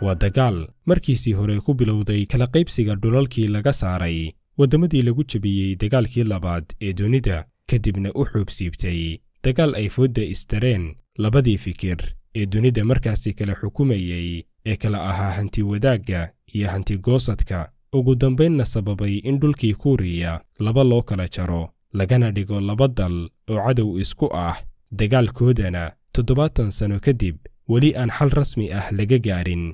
waa dagaal markiisii hore ku bilowday kala qaybsiga dhulalkii laga saaray waddammadii lagu jebiyey dagaalkii labaad ee dunida kadibna u xuubsiibtay dagaal ay foodda istareen labadii fikir ee dunida markaasi kala xukumayey ee kala ahaa hanti wadaagga iyo hanti goosadka ugu dambaynna sababay in dhulkii kuuriya laba loo kala jaro lagana dhigo laba dal oo cadow isku ah dagaalkoodana toddobaatan sano kadib weli aan xal rasmi ah laga gaarin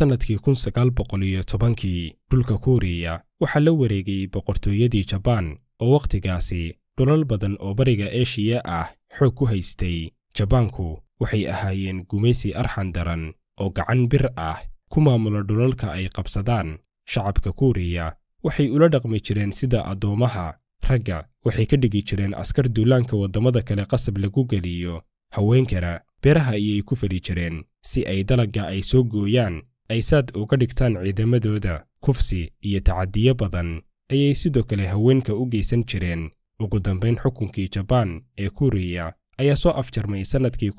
sannadkii kunsagaalboqoliyo-tobankii dhulka kuuriya waxaa la wareegay boqortooyadii jabaan oo wakhtigaasi dhulal badan oo bariga eshiya ah xoog ku haystay jabaanku waxay ahaayeen gumaysi arxan daran oo gacan bir ah ku maamula dhulalka ay qabsadaan shacabka kuuriya waxay ula dhaqmi jireen sida addoommaha ragga waxay ka dhigi jireen askar duulaanka waddamada kale qasab lagu geliyo haweenkana beeraha ayay ku fali jireen si ay dalagga ay soo gooyaan ay saad uga dhigtaan ciidamadooda kufsi iyo tacadiyo badan ayay sidoo kale haweenka u geysan jireen ugu dambayn xukunkii jabaan ee kuriya ayaa soo afjarmay sannadkii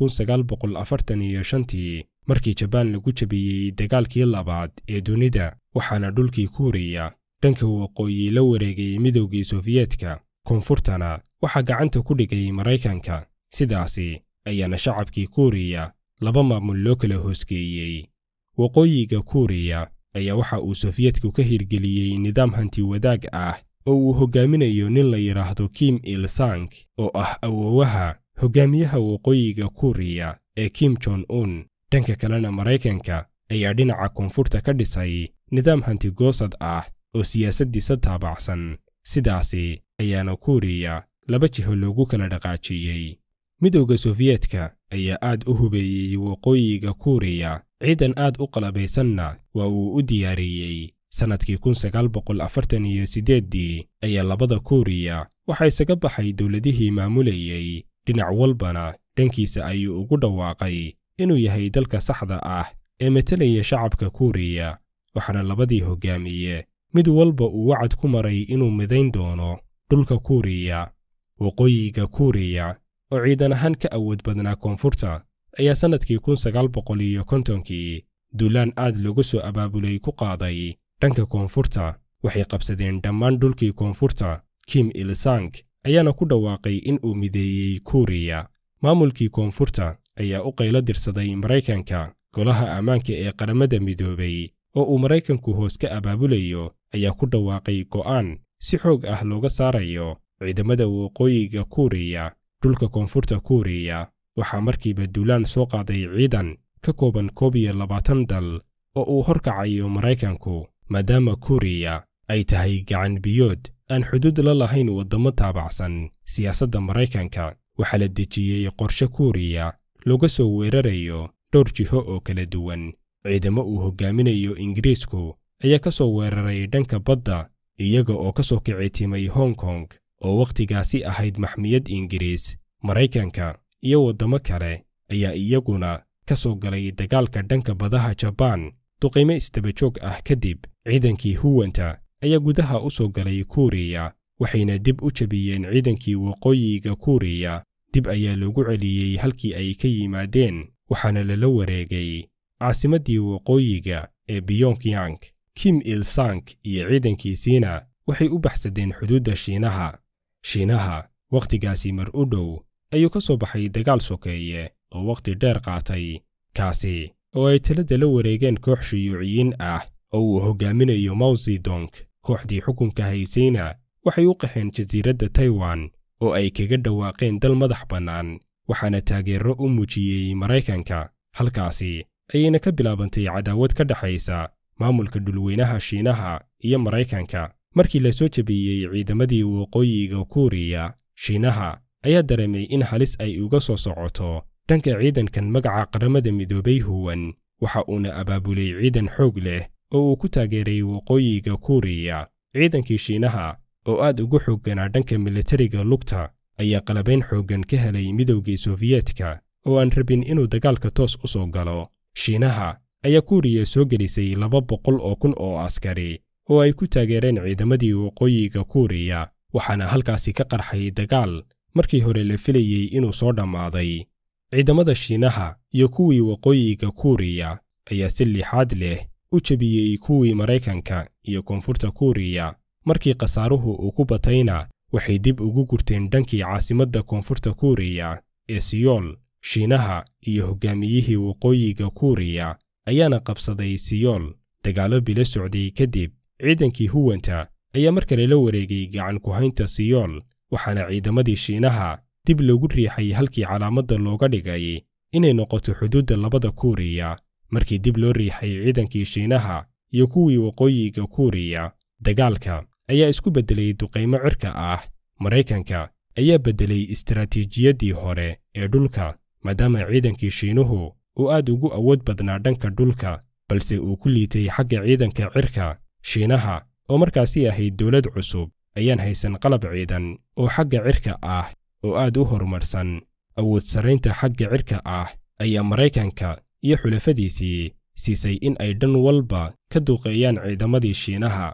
ii markii jabaan lagu jabiyey dagaalkii labaad ee dunida waxaana dhulkii kuuriya dhanka waqooyi la wareegay midowgii sofiyeetka koonfurtana waxaa gacanta ku dhigay maraykanka sidaasi ayaana shacabkii kuuriya laba maamul loo kala hoosgeeyey waqooyiga kuuriya ayaa waxa uu sofiyadku ka hirgeliyey nidaam hanti wadaag ah oo uu hogaaminayo nin la yidhaahdo kim il sang oo ah awoowaha hogaamiyaha waqooyiga kuuriya ee kim jon un dhanka kalena maraykanka ayaa dhinaca koonfurta ka dhisay nidaam hanti goosad ah oo siyaasaddiisa taabacsan sidaasi ayaana kuuriya laba jiho loogu kala dhaqaajiyey midowda sofiyeetka ayaa aad u hubeeyey waqooyiga kuuriya ciidan aad u qalabaysanna waa uu u diyaariyey sannadkii kunsagaalboqolafartaniyo-sideeddii ayaa labada kuuriya waxaa isaga baxay dowladihii maamulayey dhinac walbana dhankiisa ayuu ugu dhawaaqay inuu yahay dalka saxda ah ee matalaya shacabka kuuriya waxaana labadii hoggaamiye mid walba uu wacad ku maray inuu midayn doono dhulka kuuriya waqooyiga kuuriya oo ciidan ahaan ka awood badnaa koonfurta ayaa sannadkii kun sagaal boqol iyo kontonkii duulaan aad lagu soo abaabulay ku qaaday dhanka koonfurta waxay qabsadeen dhammaan dhulkii koonfurta kim ilsang ayaana ku dhawaaqay in uu mideeyey kuuriya maamulkii koonfurta ayaa u qaylo dirsaday maraykanka golaha ammaanka ee qaramada midoobay oo uu maraykanku hoos ka abaabulayo ayaa ku dhawaaqay go'aan si xoog ah looga saarayo ciidamada waqooyiga kuuriya dhulka koonfurta kuuriya waxaa markiiba duulaan soo qaaday ciidan ka kooban koob iyo labaatan dal oo uu horkacayo maraykanku maadaama kuuriya ay tahay gacan biyood aan xuduud la lahayn waddamo taabacsan siyaasadda maraykanka waxaa la dejiyey qorshe kuuriya looga soo weerarayo dhowr jiho oo kala duwan ciidamo uu hoggaaminayo ingiriisku ayaa ka soo weeraray dhanka badda iyaga oo ka soo kicitimay hong kong oo wakhtigaasi ahayd maxmiyad ingiriis maraykanka iyo waddamo kale ayaa iyaguna ka soo galay dagaalka dhanka badaha jabaan duqaymo isdabajoog ah kadib ciidankii huwanta ayaa gudaha u soo galay kuuriya waxayna dib u jabiyeen ciidankii waqooyiga kuuriya dib ayaa loogu celiyey halkii ay ka yimaadeen waxaana lala wareegay caasimaddii waqooyiga ee biyongyang kim il ilsang iyo ciidankii siina waxay u baxsadeen xuduudda shiinaha shiinaha wakhtigaasi mar u dhow ayuu ka soo baxay dagaal sokeeye oo wakhti dheer qaatay kaasi oo ay talada la wareegeen koox shuyuuciyiin ah oo uu hoggaaminayo mawsidong kooxdii xukunka haysayna waxay u qaxeen jasiiradda taiwan oo ay kaga dhawaaqeen dal madax bannaan waxaana taageero u muujiyey maraykanka halkaasi ayayna ka bilaabantay cadaawad ka dhexaysa maamulka dhulweynaha shiinaha iyo maraykanka markii la soo jebieyey ciidamadii waqooyiga kuuriya shiinaha ayaa dareemay in halis ay uga soo socoto dhanka ciidankan magaca qaramada midoobay huwan waxa uuna abaabulay ciidan xoog leh oo uu ku taageeray waqooyiga kuuriya ciidankii shiinaha oo aad ugu xoogganaa dhanka militariga lugta ayaa qalabayn xooggan ka helay midowgii sofiyeetka oo aan rabin inuu dagaalka toos u soo galo shiinaha ayaa kuuriya soo gelisay laba boqol oo kun oo askari oo ay ku taageereen ciidamadii waqooyiga kuuriya waxaana halkaasi ka qarxay dagaal markii hore la filayey inuu soo dhammaaday ciidamada shiinaha iyo kuwii waqooyiga kuuriya ayaa si lixaad leh u jebiyey kuwii maraykanka iyo koonfurta kuuriya markii khasaaruhu uu ku batayna waxay dib ugu gurteen dhankii caasimadda koonfurta kuuriya ee siyool shiinaha iyo hoggaamiyihii waqooyiga kuuriya ayaana qabsaday siyool dagaalo bilo socday kadib ciidankii huwanta ayaa mar kale la wareegay gacan ku haynta siyool waxaana ciidamadii shiinaha dib loogu riixay halkii calaamadda looga dhigay inay noqoto xuduudda labada kuuriya markii dib loo riixay ciidankii shiinaha iyo kuwii waqooyiga kuuriya dagaalka ayaa isku beddelay duqaymo cirka ah maraykanka ayaa beddelay istaraatiijiyaddii hore ee dhulka maadaama ciidankii shiinuhu uu aad ugu awood badnaa dhanka dhulka balse uu ku liitay xagga ciidanka cirka shiinaha oo markaasi ahayd dowlad cusub ayaan haysan qalab ciidan oo xagga cirka ah oo aad u horumarsan awood saraynta xagga cirka ah ayaa maraykanka iyo xulafadiisii siisay in ay dhan walba ka duuqeeyaan ciidamadii shiinaha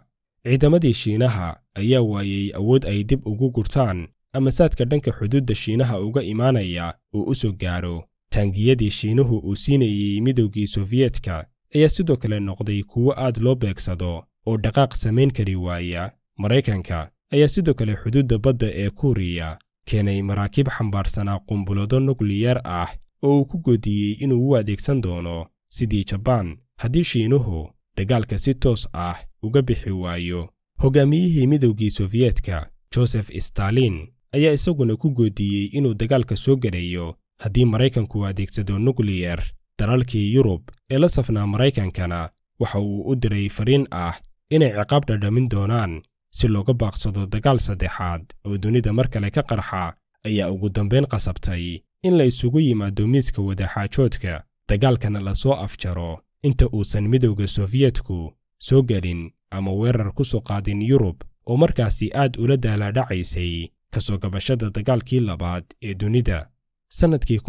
ciidamadii shiinaha ayaa waayey awood ay dib ugu gurtaan ama saadka dhanka xuduudda shiinaha uga imaanaya uu u soo gaaro taangiyadii shiinuhu uu siinayey midowgii sofiyeetka ayaa sidoo kale noqday kuwo aad loo beegsado oo dhaqaaq samayn kari waaya maraykanka ayaa sidoo kale xuduudda badda ee kuuriya keenay maraakiib xambaarsanaa qumbulado nukliyar ah oo uu ku godiyey inuu u adeegsan doono sidii jabaan haddii shiinuhu dagaalka si toos ah uga bixi waayo hogaamiyihii midowgii sofiyeetka josef stalin ayaa isaguna ku goodiyey inuu dagaalka soo garayo haddii maraykanku adeegsado nukliyar dalalkii yurub ee la safnaa maraykankana waxa uu u diray fariin ah inay ciqaab dhadhamin doonaan si looga baaqsado dagaal saddexaad oo dunida mar kale ka qarxa ayaa ugu dambayn qasabtay in la isugu yimaado miiska wadaxaajoodka dagaalkana lasoo afjaro inta uusan midowda sofiyeetku soo gelin ama weerar ku soo qaadin yurub oo markaasi aad ula daalaadhacaysay ka soo gabashada dagaalkii labaad ee dunida sannadkii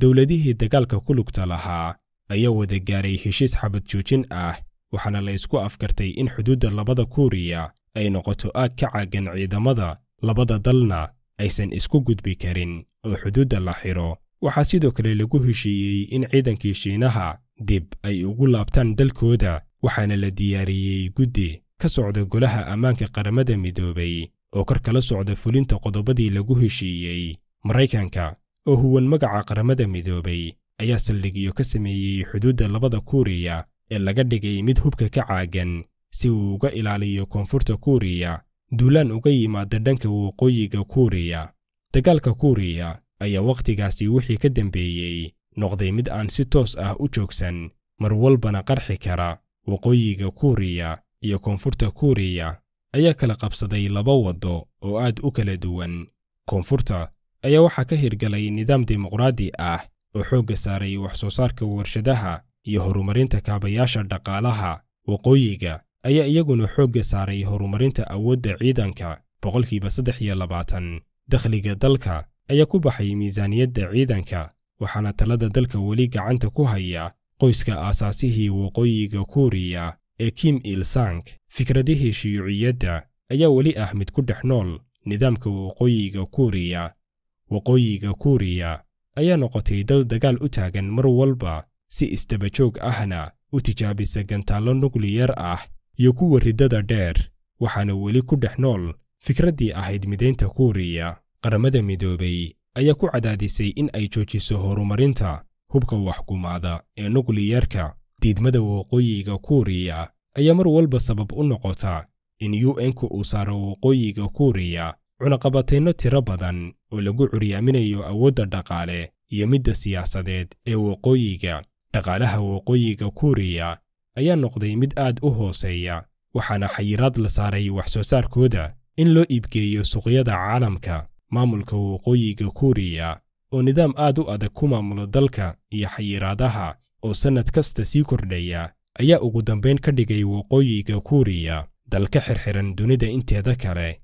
dowladihii dagaalka ku lugta lahaa ayaa wada gaaray heshiis xabad joojin ah waxaana la isku afkartay in xuduudda labada kuuriya ay noqoto aag ka caagan ciidamada labada dalna aysan isku gudbi karin oo xuduudda la xiro waxaa sidoo kale lagu heshiiyey in ciidankii shiinaha dib ay ugu laabtaan dalkooda waxaana la diyaariyey guddi ka socda golaha ammaanka qaramada midoobay oo kor kala socda fulinta qodobadii lagu heshiiyey maraykanka oo huwan magaca qaramada midoobay ayaa saldhigiyo ka sameeyey xuduudda labada kuuriya ee laga dhigay mid hubka ka caagan si uu uga ilaaliyo koonfurta kuuriya duulaan uga yimaada dhanka waqooyiga kuuriya dagaalka kuuriya ayaa wakhtigaasi wixii ka dambeeyey noqday mid aan si toos ah u joogsan mar walbana qarxi kara waqooyiga kuuriya iyo koonfurta kuuriya ayaa kala qabsaday laba waddo oo aad u kala duwan koonfurta ayaa waxaa ka hirgalay nidaam dimuqraadi ah oo xoogga saaray wax soo saarka warshadaha iyo horumarinta kaabayaasha dhaqaalaha waqooyiga ayaa iyaguna xoogga saaray horumarinta awoodda ciidanka boqolkiiba saddex iyo labaatan dakhliga dalka ayaa ku baxay miisaaniyadda ciidanka waxaana talada dalka weli gacanta ku haya qoyska aasaasihii waqooyiga kuuriya ee kim il sang fikradihii shiyuuciyadda ayaa weli ah mid ku dhex nool nidaamka waqooyiga kuuriya waqooyiga kuuriya ayaa noqotay dal dagaal u taagan mar walba si isdaba joog ahna u tijaabisa gantaallo nukliyar ah iyo kuwa riddada dheer waxaana weli ku dhex nool fikraddii ahayd midaynta kuuriya qaramada midoobay ayaa ku cadaadisay in ay joojiso horumarinta hubka waxgumaada ee nukliyarka diidmada waqooyiga kuuriya ayaa mar walba sabab u noqota in un-ka uu saaro waqooyiga kuuriya cunaqabatayno tiro badan oo lagu curyaaminayo awoodda dhaqaale iyo midda siyaasadeed ee waqooyiga dhaqaalaha waqooyiga kuuriya ayaa noqday mid aad u hooseeya waxaana xayiraad la saaray wax soo saarkooda in loo iibgeeyo suuqyada caalamka maamulka waqooyiga kuuriya oo nidaam aad u adag ku maamulo dalka iyo xayiraadaha oo sannad kasta sii kordhaya ayaa ugu dambayn ka dhigay waqooyiga kuuriya dal ka xirxiran dunida inteeda kale